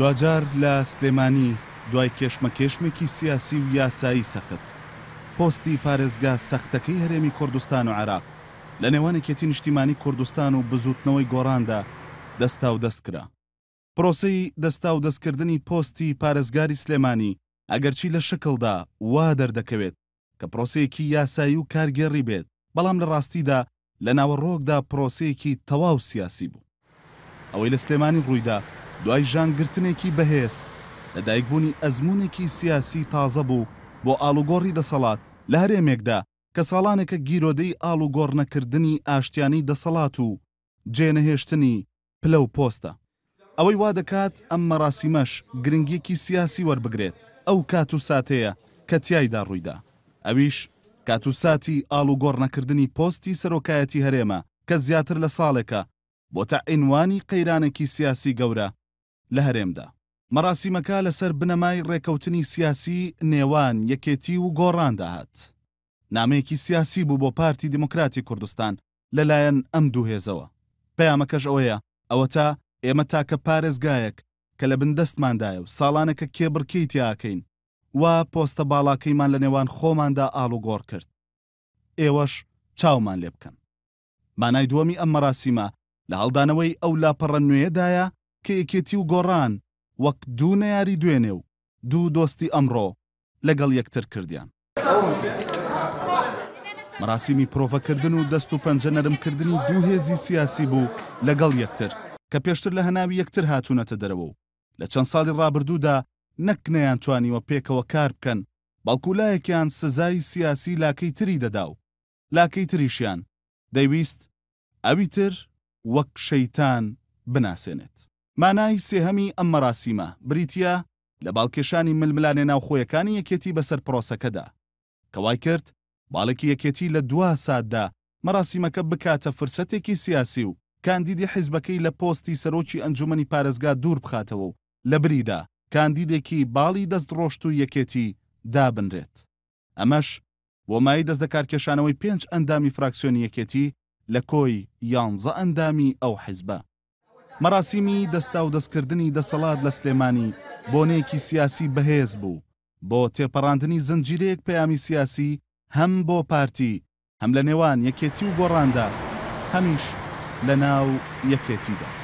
دوجار لە سلێمانی دوای کێشمەکێشمێکی سیاسی و یاسایی سەخت پۆستی پارێزگا سەختەکەی هەرێمی کوردستان و عراق لە نێوانێکێتی نیشتیمانی کوردستان و بزوتنەوەی گۆڕاندا دەستا و دەستکرا پرۆسی دەستا و دەستکردنی پۆستی پارێزگاری سلێمانی ئەگەرچی لە شکلدا وا دەردەکەوێت کە پرۆسەیەکی یاسایی و کارگێڕی بێت بەڵام لە ڕاستیدا لە ناوەڕۆکدا پرۆسەیەکی تەواو سیاسی بوو ئەوەی لە سلێمانی ڕوویدا دوای ژانگرتنێکی بەهێز لەدایکبوونی ئەزمونێکی سیاسی تازە بوو بۆ ئالوگۆڕی دەسەڵات لە هەرێمێکدا کە ساڵانێکە گیرۆدەی ئالوگۆڕنەکردنی ئاشتیانی دەسەڵات و جێنەهێشتنی پلە و پۆستە ئەوەی وا دەکات ئەم مەراسیمەش گرنگیەکی سیاسی وەربگرێت ئەو کات و ساتەیە کە تایدا ڕوویدا ئەویش کات و ساتی ئالوگۆڕنەکردنی پۆستی سەرۆکایەتی هەرێمە کە زیاتر لە ساڵێکە بۆ تا عینوانی قەیرانێکی سیاسی گەورە لە هەرێمدا مەراسیمەکە لەسەر بنەمای ڕێکەوتنی سیاسی نێوان یەکێتی و گۆڕاندا هات نامەیەکی سیاسی بوو بۆ پارتی دموکراتی کوردستان لەلایەن ئەم دوو هێزەوە پەیامەکەش ئەوەیە ئەوە تا ئێمە تاکە پارێزگایەک کە لە بندەستماندایە و ساڵانەکە کێبڕکەی تیاکەین وا پۆستە باڵاکەیمان لە نێوان خۆماندا ئاڵوگۆڕ کرد ئێوەش چاومان لێ بکەن مانای دووەمی ئەم مەراسیمە لە هەڵدانەوەی ئەو لاپەڕە نوێدایە کە یەکێتی و گۆڕان وەک دوو نەیاری دوێنێ و دوو دۆستی ئەمڕۆ لەگەڵ یەکتر کردیان مەراسیمی پرۆڤەکردن و دەست و پەنجە نەرمکردنی دوو هێزی سیاسی بوو لەگەڵ یەکتر کە پێشتر لە هەناوی یەکتر هاتوونەتە دەرەوە و لە چەند ساڵی ڕابردوودا نەکنەیان توانیوە پێکەوە کار بکەن بەڵکولایەکیان سزای سیاسی لاکەی تری دەدا و لاکەی تریشیان دەیویست ئەوی تر وەک شەیتان بناسێنێت. مانای سێهەمی ئەم مەراسیمە بریتیا لە باڵکێشانی ململانێ ناوخۆیەکانی یەکێتی بەسەر پرۆسەکەدا کەوای کرد باڵێکی یەکێتی لە دو ساددا مەراسیمەکە بکاتە فرسەتێکی سیاسی و کاندیدی حیزبەکەی لە پۆستی سەرۆکی ئەنجومی پارێزگا دوور بخاتەوە و لە بریدا کاندیدێکی باڵی دەست ڕۆشت و یەکێتی دابنرێت ئەمەش وەمای دەست دەکارکێشانەوەی پێنج ئەندامی فراکسیۆنی یەکێتی لە کۆی یانزە ئەندامی ئەو حیزبە مەراسیمی دەستا و دەستکردنی دەسەڵات لە سلێمانی بۆنەیەکی سیاسی بەهێز بوو بۆ تێپەڕاندنی زنجیرەیەک پەیامی سیاسی هەم بۆ پارتی هەم لە نێوان یەکێتی و گۆڕاندا هەمیش لە ناو یەکێتیدا.